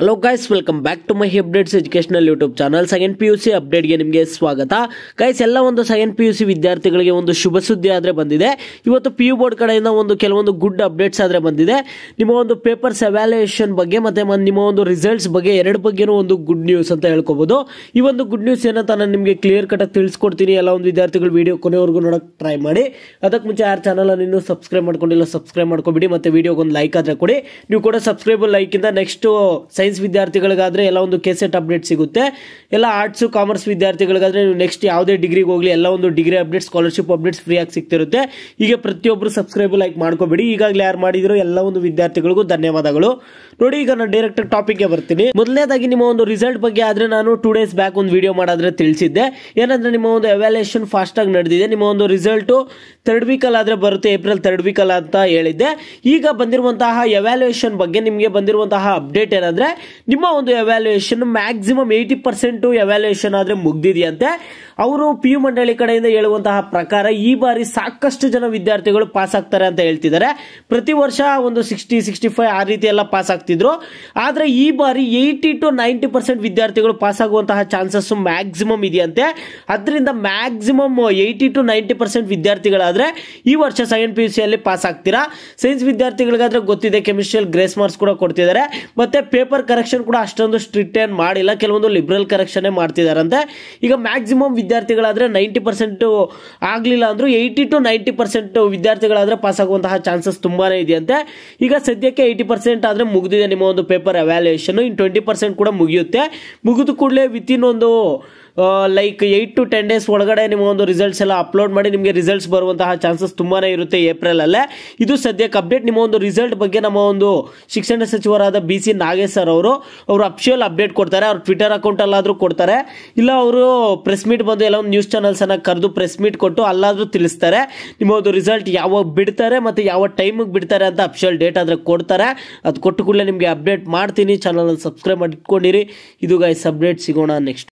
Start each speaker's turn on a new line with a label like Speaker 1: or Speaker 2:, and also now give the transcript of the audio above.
Speaker 1: hello guys welcome back to my updates educational YouTube channel second P U C ಅಪ್ಡೇಟ್ಗೆ ನಿಮಗೆ ಸ್ವಾಗತ guys ಎಲ್ಲ ಒಂದು ಸೆಕೆಂಡ್ ಪಿ ಯು ಸಿ ವಿದ್ಯಾರ್ಥಿಗಳಿಗೆ ಒಂದು ಶುಭ ಸುದ್ದಿ ಆದರೆ ಬಂದಿದೆ ಇವತ್ತು ಪಿ ಯು ಬೋರ್ಡ್ ಕಡೆಯಿಂದ ಒಂದು ಕೆಲವೊಂದು ಗುಡ್ ಅಪ್ಡೇಟ್ಸ್ ಆದರೆ ಬಂದಿದೆ ನಿಮ್ಮ ಒಂದು ಪೇಪರ್ಸ್ ಎವ್ಯಾಲ್ಯೂಯೇಷನ್ ಬಗ್ಗೆ ಮತ್ತೆ ನಿಮ್ಮ ಒಂದು ರಿಸಲ್ಟ್ಸ್ ಬಗ್ಗೆ ಎರಡು ಬಗ್ಗೆನೂ ಒಂದು ಗುಡ್ ನ್ಯೂಸ್ ಅಂತ ಹೇಳ್ಕೊಬೋದು ಈ ಒಂದು ಗುಡ್ ನ್ಯೂಸ್ ಏನಂತ ನಾನು ನಿಮಗೆ ಕ್ಲಿಯರ್ ಕಟ್ಟಾಗಿ ತಿಳಿಸ್ಕೊಡ್ತೀನಿ ಎಲ್ಲ ಒಂದು ವಿದ್ಯಾರ್ಥಿಗಳು ವೀಡಿಯೋ ಕೊನೆವರೆಗೂ ನೋಡೋಕೆ ಟ್ರೈ ಮಾಡಿ ಅದಕ್ಕೆ ಮುಂಚೆ ಯಾರು ಚಾನಲನ್ನು ಇನ್ನೂ ಸಬ್ಸ್ಕ್ರೈಬ್ ಮಾಡ್ಕೊಂಡಿಲ್ಲ ಸಬ್ಸ್ಕ್ರೈಬ್ ಮಾಡ್ಕೊಬಿಡಿ ಮತ್ತೆ ವೀಡಿಯೋಗೆ ಒಂದು ಲೈಕ್ ಆದರೆ ಕೊಡಿ ನೀವು ಕೂಡ ಸಬ್ಸ್ಕ್ರೈಬ್ ಲೈಕಿಂದ ನೆಕ್ಸ್ಟು ನೆಕ್ಸ್ಟ್ ಸೈನ್ಸ್ ವಿದ್ಯಾರ್ಥಿಗಳಿಗಾದರೆ ಎಲ್ಲ ಒಂದು ಕೆಸೆಟ್ ಅಪ್ಡೇಟ್ ಸಿಗುತ್ತೆ ಎಲ್ಲ ಆರ್ಟ್ಸು ಕಾಮರ್ಸ್ ವಿದ್ಯಾರ್ಥಿಗಳಿಗಾದರೆ ನೀವು ನೆಕ್ಸ್ಟ್ ಯಾವುದೇ ಡಿಗ್ರಿಗೆ ಹೋಗಲಿ ಎಲ್ಲ ಒಂದು ಡಿಗ್ರಿ ಅಪ್ಡೇಟ್ ಸ್ಕಾಲರ್ಶಿಪ್ ಅಪ್ಡೇಟ್ಸ್ ಫ್ರೀಯಾಗಿ ಸಿಗ್ತಿರುತ್ತೆ ಹೀಗೆ ಪ್ರತಿಯೊಬ್ಬರು ಸಬ್ಸ್ಕ್ರೈಬ್ ಲೈಕ್ ಮಾಡ್ಕೋಬೇಡಿ ಈಗಾಗಲೇ ಯಾರು ಮಾಡಿದ್ರು ಎಲ್ಲ ಒಂದು ವಿದ್ಯಾರ್ಥಿಗಳಿಗೂ ಧನ್ಯವಾದಗಳು ನೋಡಿ ಈಗ ನಾನು ಡೈರೆಕ್ಟ್ ಟಾಪಿಕ್ಗೆ ಬರ್ತೀನಿ ಮೊದಲನೇದಾಗಿ ನಿಮ್ಮ ಒಂದು ರಿಸಲ್ಟ್ ಬಗ್ಗೆ ಆದರೆ ನಾನು ಟೂ ಡೇಸ್ ಬ್ಯಾಕ್ ಒಂದು ವಿಡಿಯೋ ಮಾಡಾದ್ರೆ ತಿಳಿಸಿದ್ದೆ ಏನಂದ್ರೆ ನಿಮ್ಮ ಒಂದು ಫಾಸ್ಟ್ ಫಾಸ್ಟಾಗಿ ನಡೆದಿದೆ ನಿಮ್ಮ ಒಂದು ರಿಸಲ್ಟು ತರ್ಡ್ ಅಲ್ಲಿ ಆದರೆ ಬರುತ್ತೆ ಏಪ್ರಿಲ್ ತರ್ಡ್ ಅಲ್ಲ ಅಂತ ಹೇಳಿದ್ದೆ ಈಗ ಬಂದಿರುವಂತಹ ಅವ್ಯಾಲ್ಯೂಯೇಷನ್ ಬಗ್ಗೆ ನಿಮಗೆ ಬಂದಿರುವಂತಹ ಅಪ್ಡೇಟ್ ಏನಂದ್ರೆ ನಿಮ್ಮ ಒಂದು evaluation maximum eighty percent evaluation ಆದರೆ ಮುಗ್ದಿದೆಯಂತೆ ಅವರು ಪಿ ಯು ಮಂಡಳಿ ಕಡೆಯಿಂದ ಹೇಳುವಂತಹ ಪ್ರಕಾರ ಈ ಬಾರಿ ಸಾಕಷ್ಟು ಜನ ವಿದ್ಯಾರ್ಥಿಗಳು ಪಾಸ್ ಆಗ್ತಾರೆ ಅಂತ ಹೇಳ್ತಿದ್ದಾರೆ ಪ್ರತಿ ವರ್ಷ ಒಂದು ಸಿಕ್ಸ್ಟಿ ಸಿಕ್ಸ್ಟಿ ಫೈವ್ ಆ ರೀತಿ ಎಲ್ಲ ಪಾಸ್ ಆಗ್ತಿದ್ರು ಆದರೆ ಈ ಬಾರಿ ಏಯ್ಟಿ ಟು ನೈಂಟಿ ಪರ್ಸೆಂಟ್ ವಿದ್ಯಾರ್ಥಿಗಳು ಪಾಸ್ ಆಗುವಂತಹ ಚಾನ್ಸಸ್ ಮ್ಯಾಕ್ಸಿಮಮ್ ಇದೆಯಂತೆ ಅದರಿಂದ maximum eighty to ninety percent ವಿದ್ಯಾರ್ಥಿಗಳಾದ್ರೆ ಈ ವರ್ಷ ಸೆಕೆಂಡ್ ಪಿ ಯು ಅಲ್ಲಿ ಪಾಸ್ ಆಗ್ತೀರಾ ಸೈನ್ಸ್ ವಿದ್ಯಾರ್ಥಿಗಳಿಗಾದ್ರೆ ಗೊತ್ತಿದೆ ಕೆಮಿಸ್ಟ್ರಿಯಲ್ ಗ್ರೇಸ್ ಮಾರ್ಕ್ಸ್ ಕೂಡ ಕೊಡ್ತಿದ್ದಾರೆ ಮತ್ತೆ ಪೇಪರ್ ಕರೆಕ್ಷನ್ ಕೂಡ ಅಷ್ಟೊಂದು ಸ್ಟ್ರಿಕ್ಟ್ ಏನ್ ಮಾಡಿಲ್ಲ ಕೆಲವೊಂದು ಲಿಬ್ರಲ್ ಕರೆಕ್ಷನ್ ಮಾಡ್ತಿದಾರಂತೆ ಈಗ ಮ್ಯಾಕ್ಸಿಮಮ್ ವಿದ್ಯಾರ್ಥಿಗಳಾದರೆ ನೈಂಟಿ ಪರ್ಸೆಂಟು ಆಗಲಿಲ್ಲ ಅಂದರೂ ಏಯ್ಟಿ ಟು ನೈಂಟಿ ಪರ್ಸೆಂಟ್ ವಿದ್ಯಾರ್ಥಿಗಳಾದರೆ ಪಾಸ್ ಆಗುವಂತಹ ಚಾನ್ಸಸ್ ತುಂಬಾ ಇದೆಯಂತೆ ಈಗ ಸದ್ಯಕ್ಕೆ ಏಯ್ಟಿ ಪರ್ಸೆಂಟ್ ಆದರೆ ಮುಗಿದಿದೆ ನಿಮ್ಮ ಒಂದು ಪೇಪರ್ ಅವ್ಯಾಲ್ಯೂಯೇಷನ್ ಇನ್ನು ಟ್ವೆಂಟಿ ಪರ್ಸೆಂಟ್ ಕೂಡ ಮುಗಿಯುತ್ತೆ ಮುಗಿದು ಕೂಡಲೇ ವಿತ್ ಇನ್ ಒಂದು like eight to ten days ಒಳಗಡೆ ನಿಮಗೊಂದು ರಿಸಲ್ಟ್ಸ್ ಎಲ್ಲ ಅಪ್ಲೋಡ್ ಮಾಡಿ ನಿಮಗೆ ರಿಸಲ್ಟ್ಸ್ ಬರುವಂತಹ ಚಾನ್ಸಸ್ ತುಂಬಾ ಇರುತ್ತೆ ಏಪ್ರಿಲಲ್ಲೇ ಇದು ಸದ್ಯಕ್ಕೆ ಅಪ್ಡೇಟ್ ನಿಮ್ಮ ಒಂದು ರಿಸಲ್ಟ್ ಬಗ್ಗೆ ನಮ್ಮ ಒಂದು ಶಿಕ್ಷಣ ಸಚಿವರಾದ ಬಿ ಸಿ ನಾಗೇಶ್ ಸರ್ ಅವರು ಅವರು ಅಫಿಷಿಯಲ್ ಅಪ್ಡೇಟ್ ಕೊಡ್ತಾರೆ ಅವ್ರ ಟ್ವಿಟರ್ ಅಕೌಂಟಲ್ಲಾದರೂ ಕೊಡ್ತಾರೆ ಇಲ್ಲ ಅವರು ಪ್ರೆಸ್ ಮೀಟ್ ಬಂದು ಎಲ್ಲ ಒಂದು ನ್ಯೂಸ್ ಚಾನಲ್ಸನ್ನು ಕರೆದು ಪ್ರೆಸ್ ಮೀಟ್ ಕೊಟ್ಟು ಅಲ್ಲಾದರೂ ತಿಳಿಸ್ತಾರೆ ನಿಮ್ಮ ಒಂದು ರಿಸಲ್ಟ್ ಯಾವಾಗ ಬಿಡ್ತಾರೆ ಮತ್ತು ಯಾವ ಟೈಮಿಗೆ ಬಿಡ್ತಾರೆ ಅಂತ ಅಫಿಷಿಯಲ್ ಡೇಟ್ ಆದರೆ ಕೊಡ್ತಾರೆ ಅದು ಕೊಟ್ಟು ಕೂಡಲೇ ನಿಮಗೆ ಅಪ್ಡೇಟ್ ಮಾಡ್ತೀನಿ ಚಾನಲನ್ನು ಸಬ್ಸ್ಕ್ರೈಬ್ ಇಟ್ಕೊಂಡಿರಿ ಇದು ಗೈಸ್ ಅಪ್ಡೇಟ್ ಸಿಗೋಣ ನೆಕ್ಸ್ಟ್